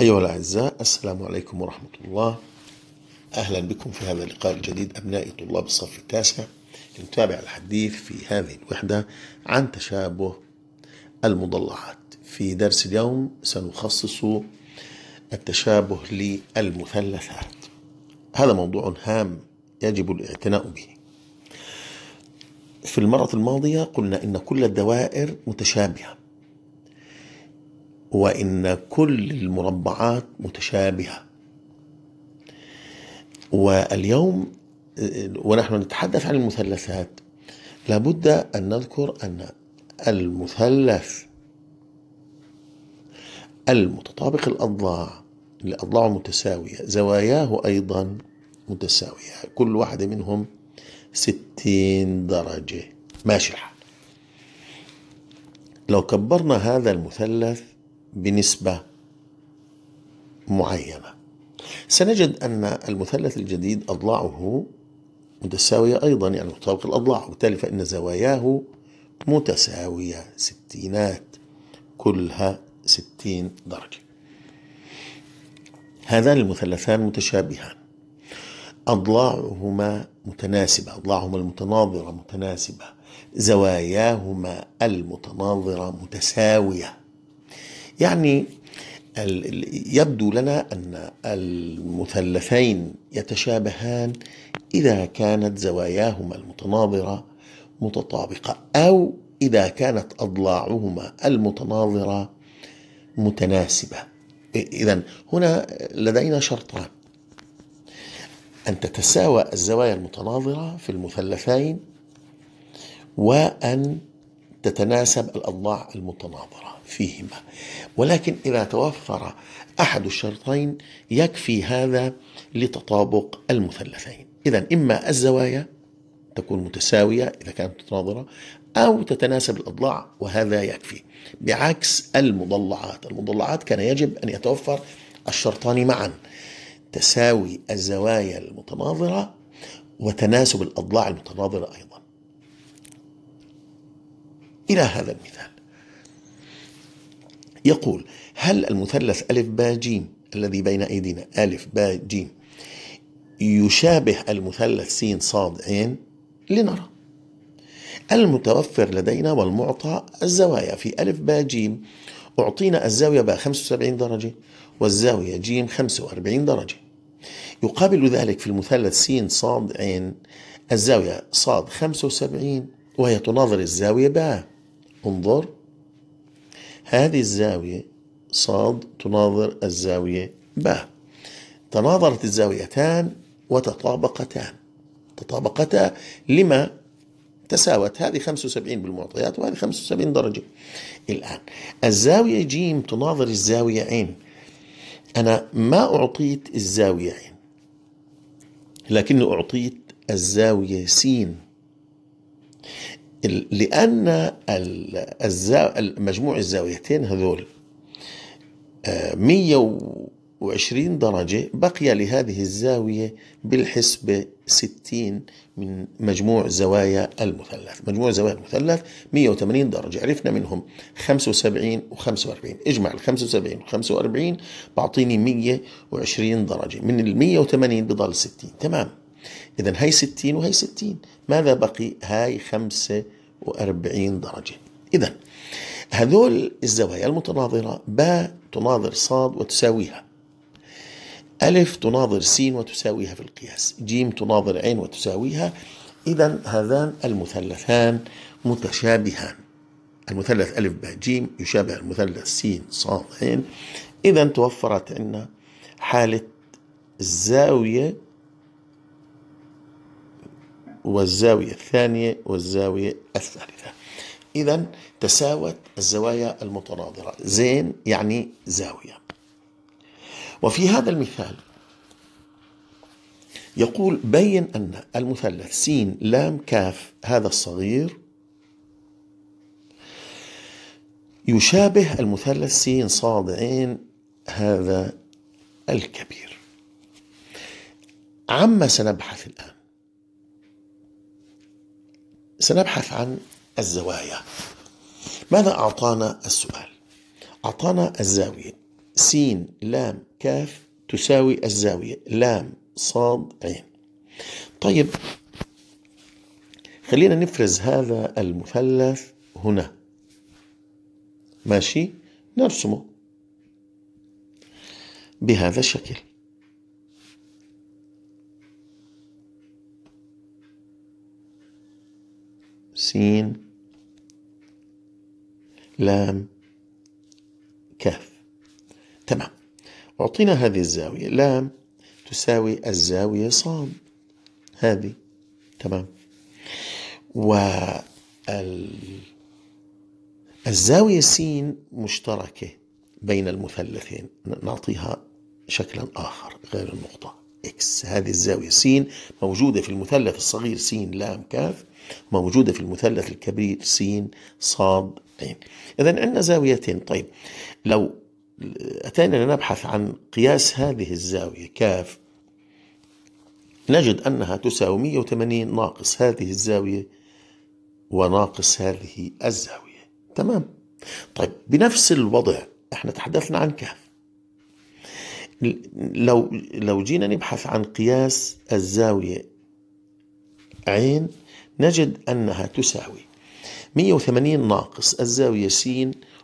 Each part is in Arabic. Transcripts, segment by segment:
أيها الأعزاء السلام عليكم ورحمة الله أهلا بكم في هذا اللقاء الجديد أبنائي طلاب الصف التاسع نتابع الحديث في هذه الوحدة عن تشابه المضلعات في درس اليوم سنخصص التشابه للمثلثات هذا موضوع هام يجب الاعتناء به في المرة الماضية قلنا إن كل الدوائر متشابهة وإن كل المربعات متشابهة واليوم ونحن نتحدث عن المثلثات لابد أن نذكر أن المثلث المتطابق الأضلاع الأضلاع متساوية زواياه أيضا متساوية كل واحدة منهم ستين درجة ماشي الحال لو كبرنا هذا المثلث بنسبة معينة سنجد أن المثلث الجديد أضلاعه متساوية أيضا يعني متطابق الأضلاع وبالتالي فإن زواياه متساوية ستينات كلها ستين درجة هذان المثلثان متشابهان أضلاعهما متناسبة أضلاعهما المتناظرة متناسبة زواياهما المتناظرة متساوية يعني يبدو لنا أن المثلثين يتشابهان إذا كانت زواياهما المتناظرة متطابقة أو إذا كانت أضلاعهما المتناظرة متناسبة إذا هنا لدينا شرطان أن تتساوى الزوايا المتناظرة في المثلثين وأن تتناسب الأضلاع المتناظرة فيهما ولكن إذا توفر أحد الشرطين يكفي هذا لتطابق المثلثين إذا إما الزوايا تكون متساوية إذا كانت متناظرة أو تتناسب الأضلاع وهذا يكفي بعكس المضلعات المضلعات كان يجب أن يتوفر الشرطان معا تساوي الزوايا المتناظرة وتناسب الأضلاع المتناظرة أيضا إلى هذا المثال يقول هل المثلث ألف با جيم الذي بين أيدينا ألف با جيم يشابه المثلث س ص عين لنرى المتوفر لدينا والمعطى الزوايا في ألف با جيم أعطينا الزاوية با 75 درجة والزاوية جيم 45 درجة يقابل ذلك في المثلث س ص عين الزاوية ص 75 وهي تناظر الزاوية باء انظر هذه الزاوية صاد تناظر الزاوية باء تناظرت الزاويتان وتطابقتان تطابقتا لما تساوت هذه 75 بالمعطيات وهذه 75 درجة الآن الزاوية جيم تناظر الزاوية عين أنا ما أعطيت الزاوية عين لكني أعطيت الزاوية سين لأن مجموع الزاويتين هذول 120 آه، درجة بقي لهذه الزاوية بالحسبة 60 من مجموع زوايا المثلث مجموع زوايا المثلث 180 درجة عرفنا منهم 75 و 45 اجمع ال 75 و 45 بعطيني 120 درجة من ال 180 بضل 60 تمام إذا هاي 60 وهي 60 ماذا بقي هاي 45 درجة إذا هذول الزوايا المتناظرة باء تناظر صاد وتساويها ألف تناظر سين وتساويها في القياس جيم تناظر عين وتساويها إذا هذان المثلثان متشابهان المثلث ألف باء جيم يشابه المثلث سين صاد عين إذا توفرت عندنا حالة الزاوية والزاوية الثانية والزاوية الثالثة إذا تساوت الزوايا المتناظرة زين يعني زاوية وفي هذا المثال يقول بين أن المثلث سين لام كاف هذا الصغير يشابه المثلث سين صاد عين هذا الكبير عما سنبحث الآن سنبحث عن الزوايا ماذا أعطانا السؤال؟ أعطانا الزاوية سين لام كاف تساوي الزاوية لام صاد عين طيب خلينا نفرز هذا المثلث هنا ماشي نرسمه بهذا الشكل سين لام كهف تمام أعطينا هذه الزاوية لام تساوي الزاوية صاد هذه تمام والزاوية سين مشتركة بين المثلثين نعطيها شكلا آخر غير النقطة إكس هذه الزاوية سين موجودة في المثلث الصغير سين لام كاف موجودة في المثلث الكبير س صاد عين إذا عندنا زاويتين طيب لو أتينا لنبحث عن قياس هذه الزاوية كاف نجد أنها تساوي 180 ناقص هذه الزاوية وناقص هذه الزاوية تمام طيب بنفس الوضع احنا تحدثنا عن كاف لو لو جينا نبحث عن قياس الزاوية عين نجد أنها تساوي 180 ناقص الزاوية س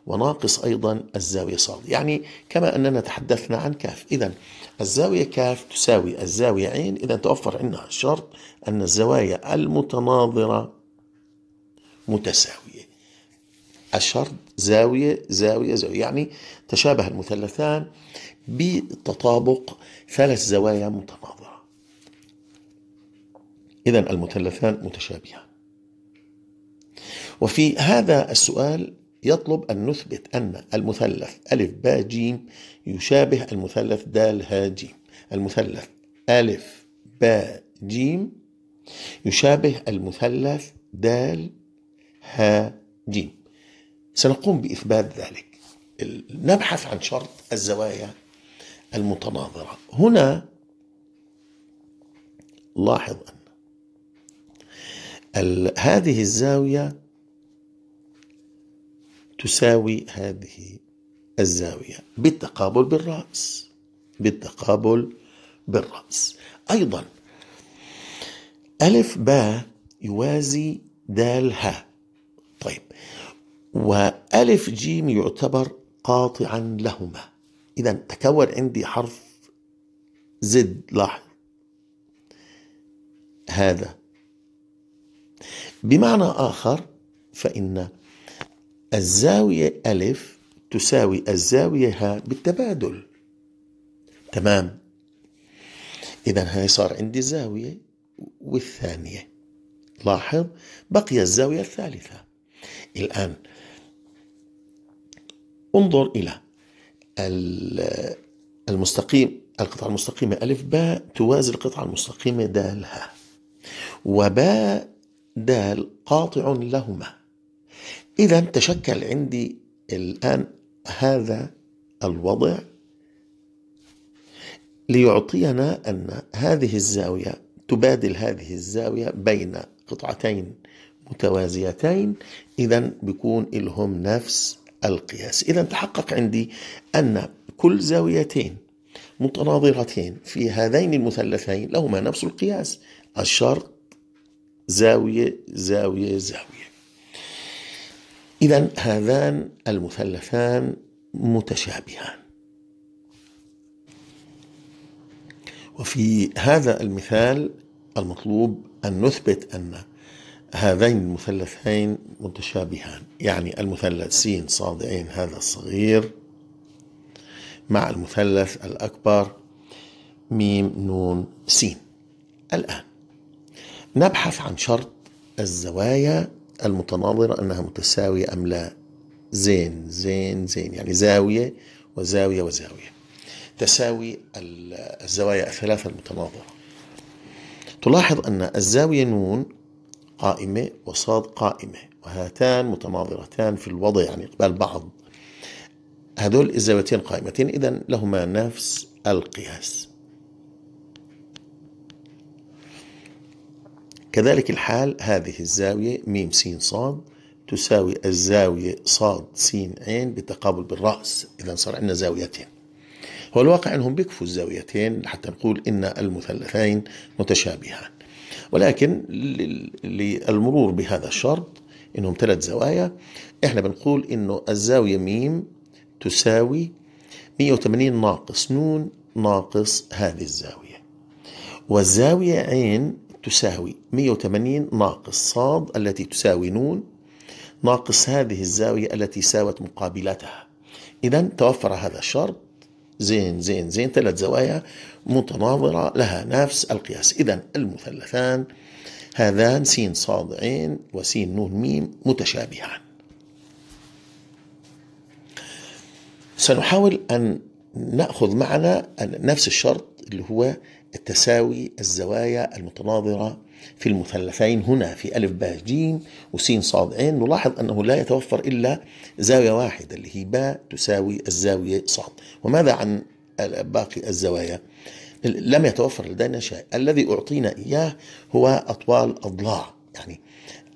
وناقص أيضا الزاوية ص يعني كما أننا تحدثنا عن كاف إذا الزاوية كاف تساوي الزاوية عين إذا توفر عندنا الشرط أن الزوايا المتناظرة متساوية الشرط زاوية زاوية زاوية يعني تشابه المثلثان بتطابق ثلاث زوايا متناظرة إذا المثلثان متشابهان وفي هذا السؤال يطلب أن نثبت أن المثلث ألف ب جيم يشابه المثلث دال ها جيم المثلث ألف ب جيم يشابه المثلث دال ها جيم سنقوم بإثبات ذلك نبحث عن شرط الزوايا المتناظرة هنا لاحظ أن هذه الزاوية تساوي هذه الزاوية بالتقابل بالرأس بالتقابل بالرأس أيضا ألف با يوازي دال ها طيب وألف جيم يعتبر قاطعا لهما إذا تكون عندي حرف زد لاحظ هذا بمعنى آخر فإن الزاوية ألف تساوي الزاوية ها بالتبادل تمام إذا هاي صار عندي زاوية والثانية لاحظ بقي الزاوية الثالثة الآن انظر إلى المستقيم القطعة المستقيمة ألف باء توازي القطعة المستقيمة دالها وباء دال قاطع لهما إذا تشكل عندي الآن هذا الوضع ليعطينا أن هذه الزاوية تبادل هذه الزاوية بين قطعتين متوازيتين إذا بيكون لهم نفس القياس إذا تحقق عندي أن كل زاويتين متناظرتين في هذين المثلثين لهما نفس القياس الشرق زاوية زاوية زاوية إذا هذان المثلثان متشابهان وفي هذا المثال المطلوب أن نثبت أن هذين المثلثين متشابهان يعني المثلث سين صادعين هذا الصغير مع المثلث الأكبر ميم نون سين الآن نبحث عن شرط الزوايا المتناظرة أنها متساوية أم لا زين زين زين يعني زاوية وزاوية وزاوية تساوي الزوايا الثلاثة المتناظرة تلاحظ أن الزاوية نون قائمة وصاد قائمة وهاتان متناظرتان في الوضع يعني قبال بعض هذول الزاويتين قائمتين إذا لهما نفس القياس كذلك الحال هذه الزاوية ميم سين صاد تساوي الزاوية صاد سين عين بتقابل بالرأس إذا صار عندنا زاويتين هو الواقع أنهم بيكفوا الزاويتين حتى نقول إن المثلثين متشابهان ولكن للمرور بهذا الشرط إنهم ثلاث زوايا إحنا بنقول إنه الزاوية ميم تساوي 180 ناقص نون ناقص هذه الزاوية والزاوية عين تساوي 180 ناقص صاد التي تساوي نون ناقص هذه الزاوية التي ساوت مقابلتها إذا توفر هذا الشرط زين زين زين ثلاث زوايا متناظرة لها نفس القياس إذا المثلثان هذان س صاد عين وس نون ميم متشابهان سنحاول أن نأخذ معنا نفس الشرط اللي هو التساوي الزوايا المتناظرة في المثلثين هنا في ألف باء جيم وسين صاد عين نلاحظ أنه لا يتوفر إلا زاوية واحدة اللي هي باء تساوي الزاوية صاد وماذا عن باقي الزوايا لم يتوفر لدينا شيء الذي أعطينا إياه هو أطوال أضلاع يعني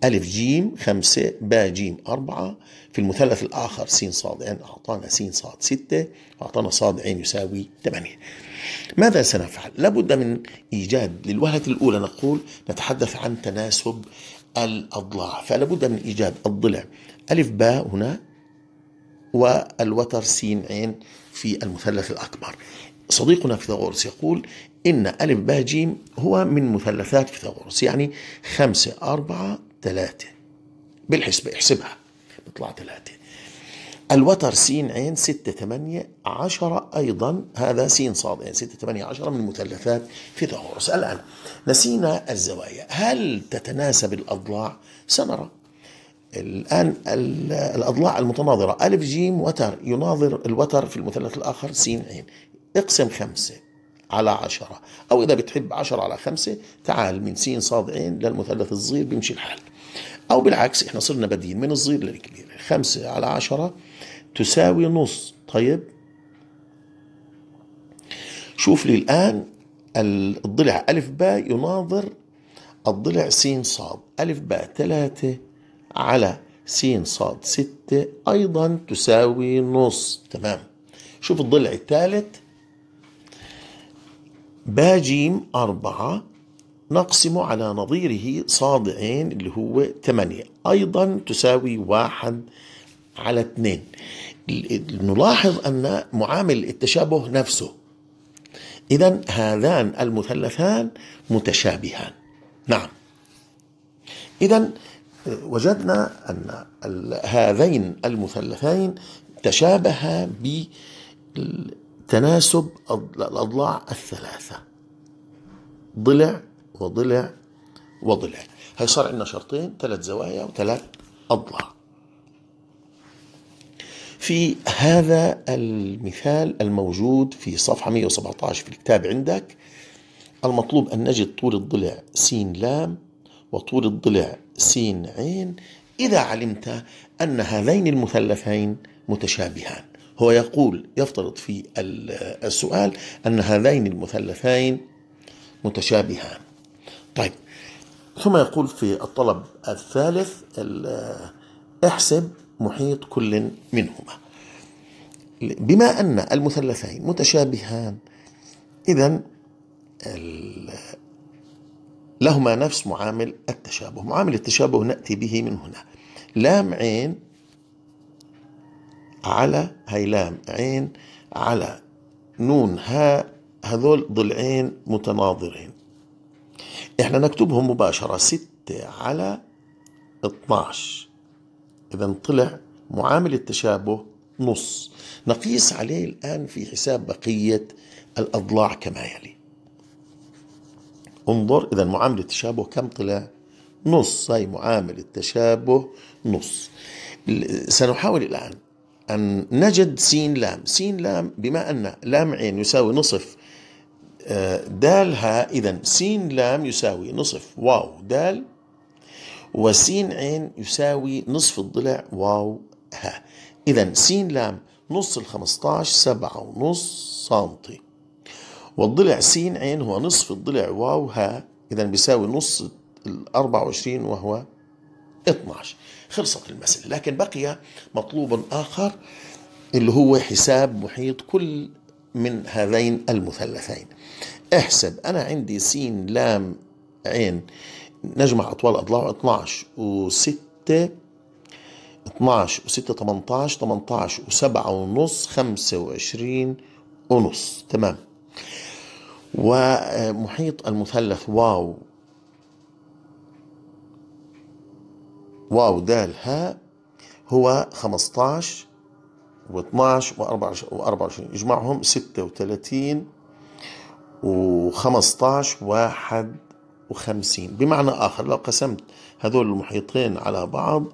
ألف جيم خمسة باء جيم أربعة في المثلث الآخر سين صاد عين أعطانا سين صاد ستة أعطانا صاد عين يساوي ثمانية ماذا سنفعل؟ لابد من إيجاد للوهلة الأولى نقول نتحدث عن تناسب الأضلاع فلا بد من إيجاد الضلع ألف باء هنا والوتر سين عين في المثلث الأكبر صديقنا فيثاغورس يقول إن ألف باء جيم هو من مثلثات فيثاغورس يعني خمسة أربعة ثلاثة بالحسبة احسبها بيطلع ثلاثة الوتر س ع 6 8 10 أيضا هذا س ص يعني 6 8 10 من مثلثات فيثاغورس الآن نسينا الزوايا هل تتناسب الأضلاع؟ سنرى الآن الأضلاع المتناظرة ا ج وتر يناظر الوتر في المثلث الآخر س ع اقسم خمسة على 10 أو إذا بتحب 10 على 5 تعال من س ص عين للمثلث الصغير بيمشي الحال أو بالعكس إحنا صرنا بادئين من الصغير للكبير خمسة على عشرة تساوي نص طيب شوف لي الآن الضلع ألف باء يناظر الضلع سين صاد ألف باء ثلاثة على سين صاد ستة أيضا تساوي نص تمام شوف الضلع الثالث باجيم أربعة نقسمه على نظيره صادعين اللي هو 8 أيضا تساوي واحد على 2 نلاحظ أن معامل التشابه نفسه إذا هذان المثلثان متشابهان نعم إذا وجدنا أن هذين المثلثين تشابها بتناسب الأضلاع الثلاثة ضلع وضلع وضلع هي صار عندنا شرطين ثلاث زوايا وثلاث أضلاع في هذا المثال الموجود في صفحة 117 في الكتاب عندك المطلوب أن نجد طول الضلع س لام وطول الضلع س عين إذا علمت أن هذين المثلثين متشابهان هو يقول يفترض في السؤال أن هذين المثلثين متشابهان طيب ثم يقول في الطلب الثالث احسب محيط كل منهما بما أن المثلثين متشابهان إذا لهما نفس معامل التشابه معامل التشابه نأتي به من هنا لام عين على هي لام عين على نون هاء هذول ضلعين متناظرين احنا نكتبهم مباشرة ستة على 12 إذا طلع معامل التشابه نص نقيس عليه الآن في حساب بقية الأضلاع كما يلي انظر إذا معامل التشابه كم طلع نص هاي معامل التشابه نص سنحاول الآن أن نجد سين لام سين لام بما أن لام عين يساوي نصف آه، دالها إذا سين لام يساوي نصف واو دال وسين عين يساوي نصف الضلع واو ها إذا سين لام نص ال 15 سبعة ونص سنتي والضلع سين عين هو نصف الضلع واو ها إذا بيساوي نص ال 24 وهو 12 خلصت المسألة لكن بقي مطلوب آخر اللي هو حساب محيط كل من هذين المثلثين احسب أنا عندي س لام عين نجمع أطوال أضلاعه 12 و6 12 و6 18 18 و7 ونص 25 ونص تمام ومحيط المثلث واو واو دال هاء هو 15 و12 و24 اجمعهم 36 و15 و 51 بمعنى آخر لو قسمت هذول المحيطين على بعض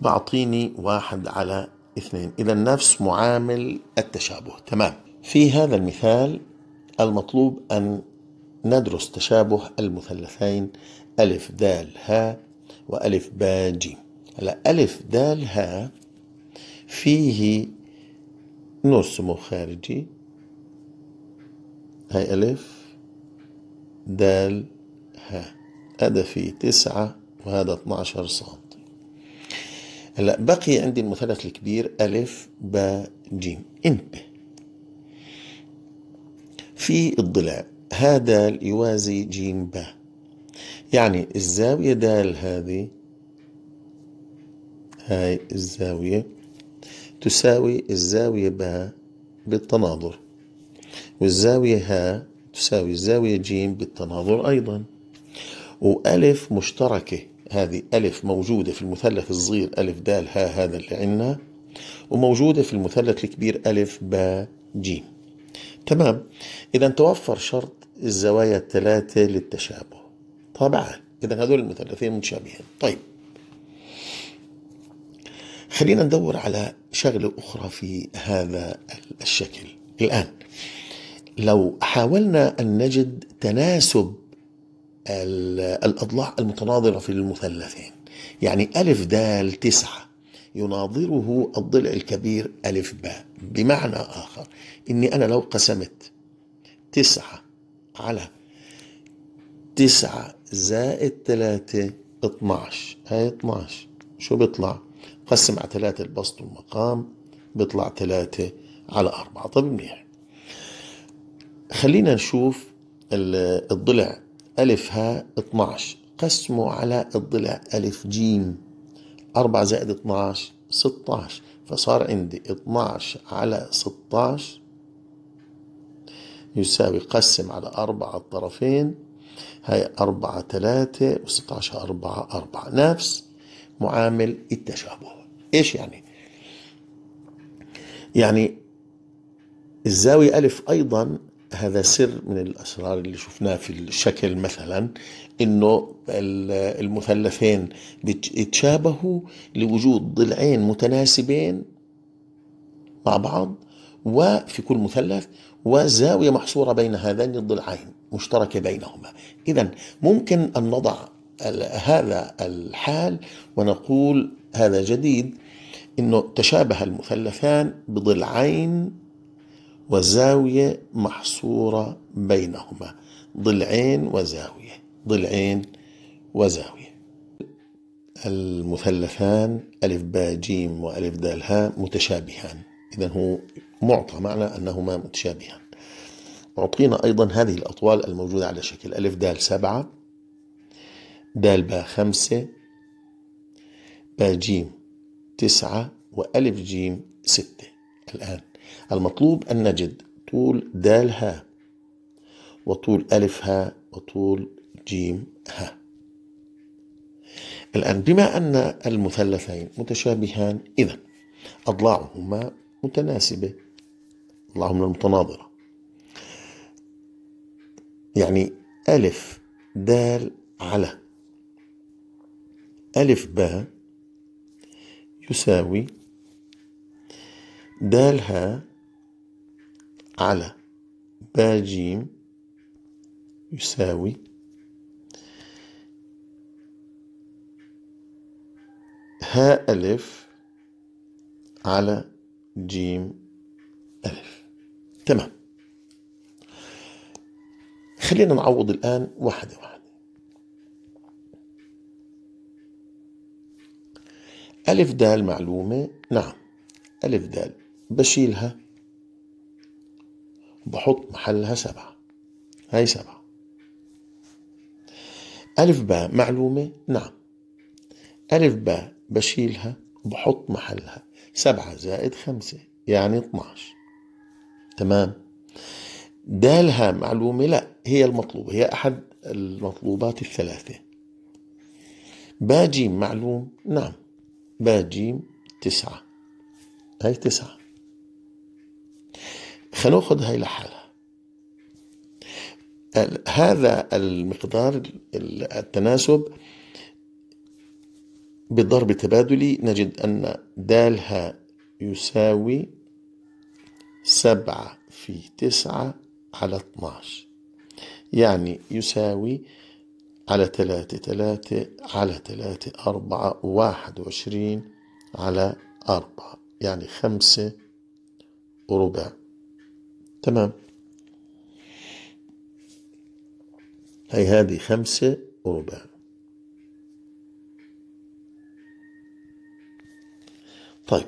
بعطيني واحد على اثنين إذا نفس معامل التشابه تمام في هذا المثال المطلوب أن ندرس تشابه المثلثين ألف دال ها وألف با جيم هلا ألف دال ها فيه سمو خارجي هاي ألف دال ها هذا فيه تسعة وهذا 12 سم هلا بقي عندي المثلث الكبير ألف باء جيم انتبه في الضلع ها دال يوازي جيم باء يعني الزاوية دال هذه هاي الزاوية تساوي الزاوية ب بالتناظر والزاوية ه تساوي الزاوية ج بالتناظر أيضا وألف مشتركة هذه ألف موجودة في المثلث الصغير ألف دال ها هذا اللي عندنا وموجودة في المثلث الكبير ألف ب ج تمام إذا توفر شرط الزوايا الثلاثة للتشابه طبعا إذا هذول المثلثين متشابهين طيب خلينا ندور على شغلة أخرى في هذا الشكل الآن لو حاولنا أن نجد تناسب الأضلاع المتناظرة في المثلثين يعني ألف دال تسعة يناظره الضلع الكبير ألف باء بمعنى آخر إني أنا لو قسمت تسعة على تسعة زائد ثلاثة 12 هاي 12 شو بيطلع؟ قسم على ثلاثة البسط والمقام بيطلع ثلاثة على أربعة طب منيح خلينا نشوف الضلع ألف ها 12 قسمه على الضلع ألف جيم 4 زائد 12 16 فصار عندي 12 على 16 يساوي قسم على أربعة الطرفين هاي أربعة ثلاثة ثلاثة و16 أربعة أربعة نفس معامل التشابه ايش يعني يعني الزاوية ألف أيضا هذا سر من الأسرار اللي شفناه في الشكل مثلا إنه المثلثين بيتشابهوا لوجود ضلعين متناسبين مع بعض وفي كل مثلث وزاوية محصورة بين هذين الضلعين مشتركة بينهما إذا ممكن أن نضع هذا الحال ونقول هذا جديد انه تشابه المثلثان بضلعين وزاويه محصوره بينهما ضلعين وزاويه ضلعين وزاويه المثلثان ألف باء جيم وألف دال هاء متشابهان إذا هو معطى معنى أنهما متشابهان أعطينا أيضا هذه الأطوال الموجودة على شكل ألف دال سبعة دال باء خمسة باء جيم تسعة وألف جيم ستة الآن المطلوب أن نجد طول دال ها وطول ألف ها وطول جيم ها الآن بما أن المثلثين متشابهان إذا أضلاعهما متناسبة أضلاعهما المتناظرة يعني ألف دال على ألف باء يساوي دال ها على باء جيم يساوي هاء ألف على جيم ألف تمام خلينا نعوض الآن واحدة واحدة ألف دال معلومة نعم ألف دال بشيلها بحط محلها سبعة هاي سبعة ألف باء معلومة نعم ألف باء بشيلها بحط محلها سبعة زائد خمسة يعني 12 تمام دالها معلومة لا هي المطلوبة هي أحد المطلوبات الثلاثة باجي معلوم نعم ب جيم تسعة هاي تسعة خلونا ناخذ هاي لحالها هذا المقدار التناسب بالضرب التبادلي نجد أن دالها يساوي سبعة في تسعة على 12 يعني يساوي على تلاتة تلاتة على تلاتة أربعة واحد وعشرين على أربعة يعني خمسة وربع تمام هي هذه خمسة وربع طيب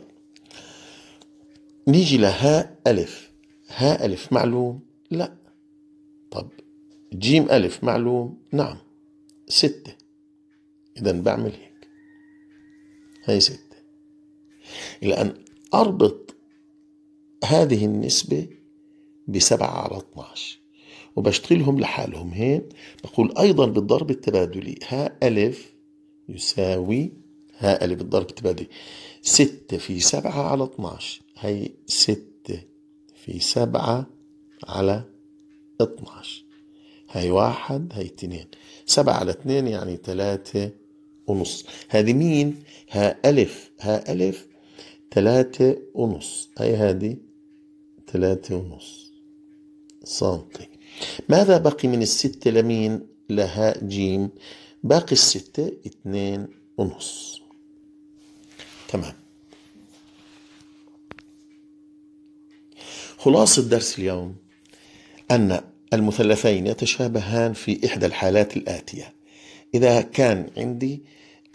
نيجي لها ألف هاء ألف معلوم لا طب جيم ألف معلوم نعم ستة إذا بعمل هيك هاي ستة إلى أن أربط هذه النسبة بسبعة على 12 وبشتغلهم لحالهم هين بقول أيضا بالضرب التبادلي ها ألف يساوي ها ألف بالضرب التبادلي ستة في سبعة على 12 هي ستة في سبعة على 12 هاي واحد هاي اتنين سبعة على اتنين يعني تلاتة ونص هذه مين ها ألف ها ألف تلاتة ونص هاي هذه تلاتة ونص سنتي ماذا بقي من الستة لمين لها جيم باقي الستة اتنين ونص تمام خلاصة درس اليوم أن المثلثين يتشابهان في إحدى الحالات الآتية إذا كان عندي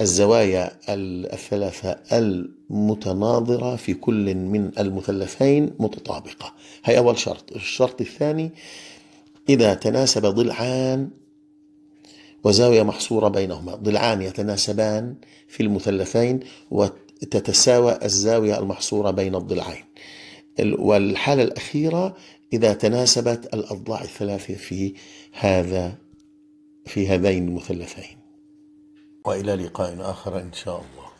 الزوايا الثلاثة المتناظرة في كل من المثلثين متطابقة هي أول شرط الشرط الثاني إذا تناسب ضلعان وزاوية محصورة بينهما ضلعان يتناسبان في المثلثين وتتساوى الزاوية المحصورة بين الضلعين والحالة الأخيرة إذا تناسبت الأضلاع الثلاثة في هذا في هذين المثلثين وإلى لقاء آخر إن شاء الله